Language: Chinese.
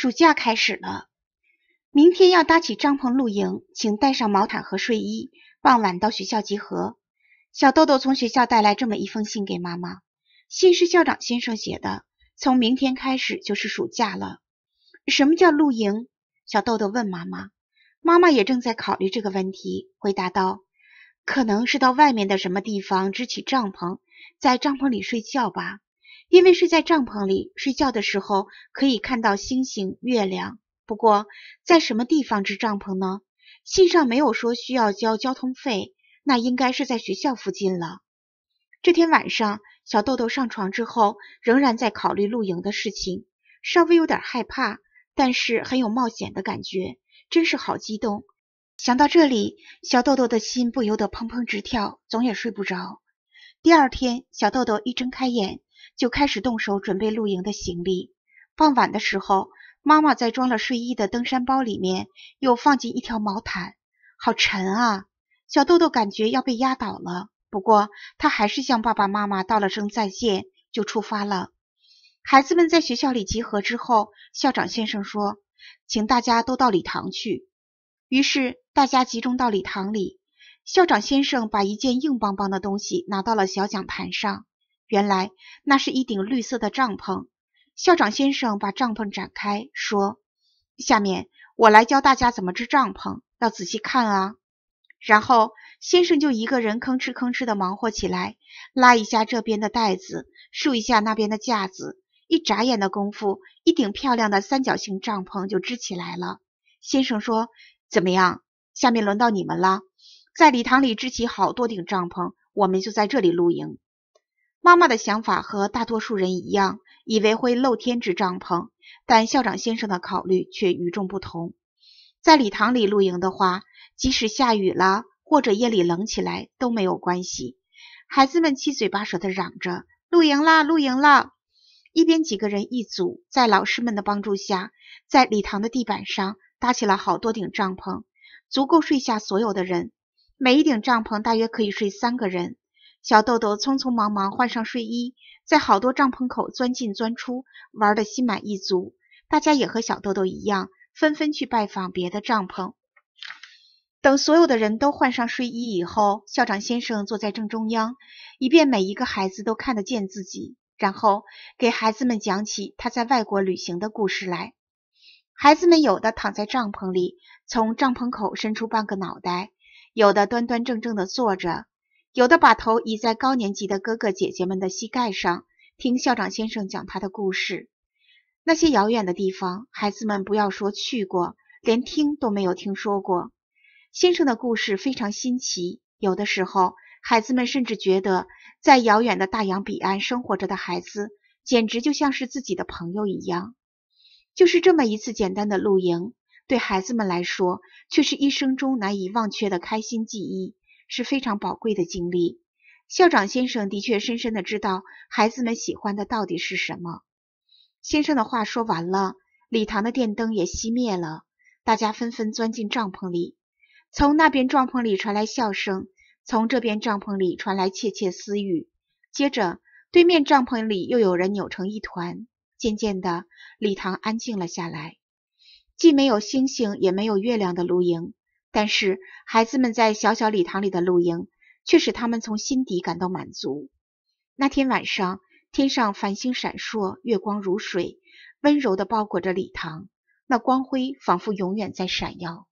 暑假开始了，明天要搭起帐篷露营，请带上毛毯和睡衣，傍晚到学校集合。小豆豆从学校带来这么一封信给妈妈，信是校长先生写的。从明天开始就是暑假了。什么叫露营？小豆豆问妈妈。妈妈也正在考虑这个问题，回答道：“可能是到外面的什么地方支起帐篷，在帐篷里睡觉吧。”因为睡在帐篷里，睡觉的时候可以看到星星、月亮。不过，在什么地方支帐篷呢？信上没有说需要交交通费，那应该是在学校附近了。这天晚上，小豆豆上床之后，仍然在考虑露营的事情，稍微有点害怕，但是很有冒险的感觉，真是好激动。想到这里，小豆豆的心不由得砰砰直跳，总也睡不着。第二天，小豆豆一睁开眼。就开始动手准备露营的行李。傍晚的时候，妈妈在装了睡衣的登山包里面又放进一条毛毯，好沉啊！小豆豆感觉要被压倒了。不过他还是向爸爸妈妈道了声再见，就出发了。孩子们在学校里集合之后，校长先生说：“请大家都到礼堂去。”于是大家集中到礼堂里。校长先生把一件硬邦邦的东西拿到了小讲台上。原来那是一顶绿色的帐篷。校长先生把帐篷展开，说：“下面我来教大家怎么支帐篷，要仔细看啊。”然后先生就一个人吭哧吭哧地忙活起来，拉一下这边的带子，竖一下那边的架子。一眨眼的功夫，一顶漂亮的三角形帐篷就支起来了。先生说：“怎么样？下面轮到你们了，在礼堂里支起好多顶帐篷，我们就在这里露营。”妈妈的想法和大多数人一样，以为会露天支帐篷，但校长先生的考虑却与众不同。在礼堂里露营的话，即使下雨了或者夜里冷起来都没有关系。孩子们七嘴八舌地嚷着：“露营啦，露营啦！”一边几个人一组，在老师们的帮助下，在礼堂的地板上搭起了好多顶帐篷，足够睡下所有的人。每一顶帐篷大约可以睡三个人。小豆豆匆匆忙忙换上睡衣，在好多帐篷口钻进钻出，玩的心满意足。大家也和小豆豆一样，纷纷去拜访别的帐篷。等所有的人都换上睡衣以后，校长先生坐在正中央，以便每一个孩子都看得见自己，然后给孩子们讲起他在外国旅行的故事来。孩子们有的躺在帐篷里，从帐篷口伸出半个脑袋；有的端端正正地坐着。有的把头倚在高年级的哥哥姐姐们的膝盖上，听校长先生讲他的故事。那些遥远的地方，孩子们不要说去过，连听都没有听说过。先生的故事非常新奇，有的时候，孩子们甚至觉得，在遥远的大洋彼岸生活着的孩子，简直就像是自己的朋友一样。就是这么一次简单的露营，对孩子们来说，却是一生中难以忘却的开心记忆。是非常宝贵的经历。校长先生的确深深的知道孩子们喜欢的到底是什么。先生的话说完了，礼堂的电灯也熄灭了，大家纷纷钻进帐篷里。从那边帐篷里传来笑声，从这边帐篷里传来窃窃私语。接着，对面帐篷里又有人扭成一团。渐渐的，礼堂安静了下来。既没有星星，也没有月亮的露营。但是，孩子们在小小礼堂里的露营，却使他们从心底感到满足。那天晚上，天上繁星闪烁，月光如水，温柔的包裹着礼堂，那光辉仿佛永远在闪耀。